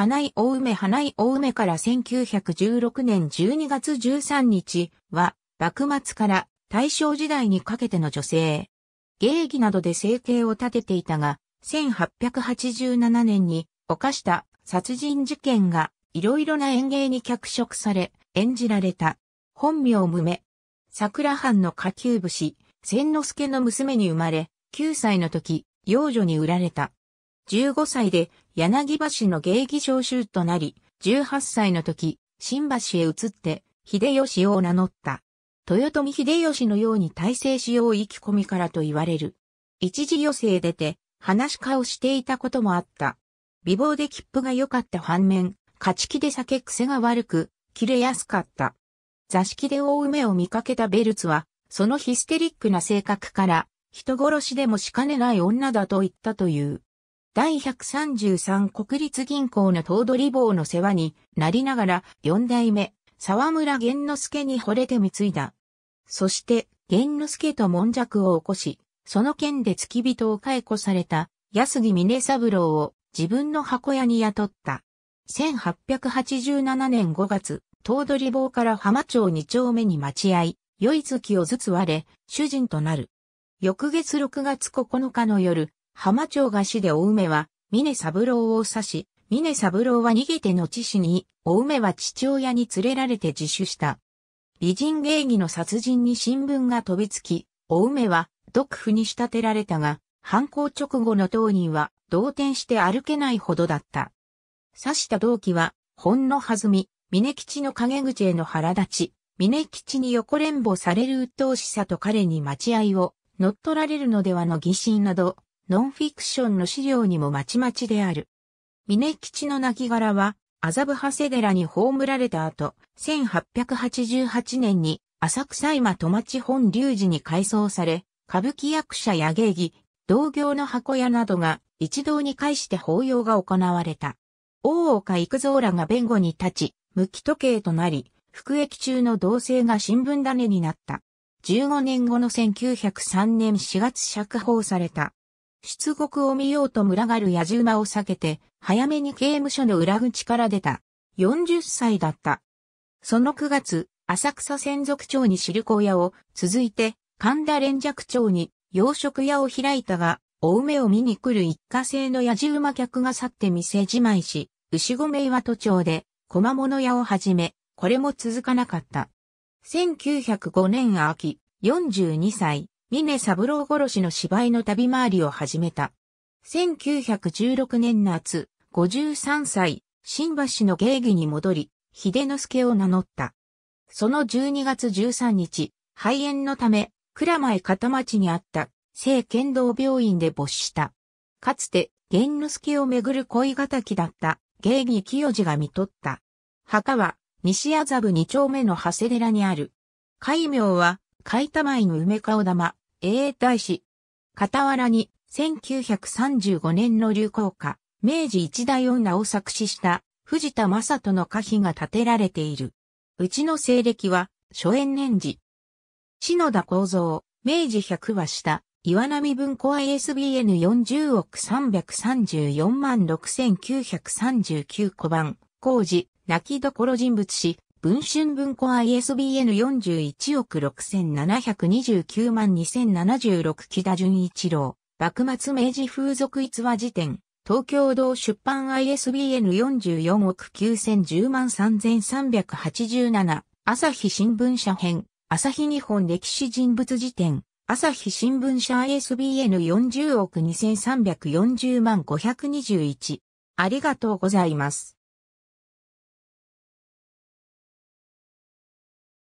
花井大梅花井大梅から1916年12月13日は、幕末から大正時代にかけての女性。芸儀などで生計を立てていたが、1887年に犯した殺人事件がいろいろな演芸に脚色され、演じられた。本名無名。桜藩の下級武士、千之助の娘に生まれ、9歳の時、幼女に売られた。15歳で柳橋の芸妓召集となり、18歳の時、新橋へ移って、秀吉を名乗った。豊臣秀吉のように大成しよう意気込みからと言われる。一時余生出て、話し家をしていたこともあった。美貌で切符が良かった反面、勝ち気で酒癖が悪く、切れやすかった。座敷で大梅を見かけたベルツは、そのヒステリックな性格から、人殺しでもしかねない女だと言ったという。第133国立銀行の頭取坊の世話になりながら四代目沢村玄之助に惚れて貢いだ。そして玄之助と悶弱を起こし、その件で付き人を解雇された安木峰三郎を自分の箱屋に雇った。1887年5月、頭取坊から浜町二丁目に待ち合い、良い月をずつ割れ、主人となる。翌月6月9日の夜、浜町が子でお梅は、峰三郎を刺し、峰三郎は逃げて後死に、お梅は父親に連れられて自首した。美人芸妓の殺人に新聞が飛びつき、お梅は毒婦に仕立てられたが、犯行直後の当人は動転して歩けないほどだった。刺した動機は、ほんの弾み、峰吉の陰口への腹立ち、峰吉に横連母される鬱陶しさと彼に待ち合いを乗っ取られるのではの疑心など、ノンフィクションの資料にもまちまちである。峰吉の亡骸は、麻布長谷寺に葬られた後、1888年に浅草今戸町本龍寺に改装され、歌舞伎役者や芸妓、同業の箱屋などが一堂に会して法要が行われた。大岡育造らが弁護に立ち、無期時計となり、服役中の同性が新聞種になった。15年後の1903年4月釈放された。出国を見ようと群がる野じ馬を避けて、早めに刑務所の裏口から出た。40歳だった。その9月、浅草専属町に汁粉屋を、続いて、神田連雀町に洋食屋を開いたが、お梅を見に来る一家製の野じ馬客が去って店じまいし、牛込岩戸町で、駒物屋を始め、これも続かなかった。1905年秋、42歳、峰三郎殺しの芝居の旅回りを始めた。1916年夏、53歳、新橋の芸妓に戻り、秀之助を名乗った。その12月13日、肺炎のため、蔵前片町にあった、聖剣道病院で没した。かつて、玄之助をめぐる恋敵だった、芸妓清治が見とった。墓は、西麻布二丁目の長谷寺にある。海名は、海田米の梅顔玉、英大使。傍らに、1935年の流行歌、明治一大女を作詞した藤田正人の歌碑が建てられている。うちの西暦は、初演年次。篠田幸造、明治百話は下、岩波文庫 ISBN40 億334万6939個版、工事、泣きどころ人物史、文春文庫 ISBN 41億6729万2076木田純一郎、幕末明治風俗逸話辞典、東京道出版 ISBN44 億9010万3387、朝日新聞社編、朝日日本歴史人物辞典、朝日新聞社 ISBN40 億2340万521。ありがとうございます。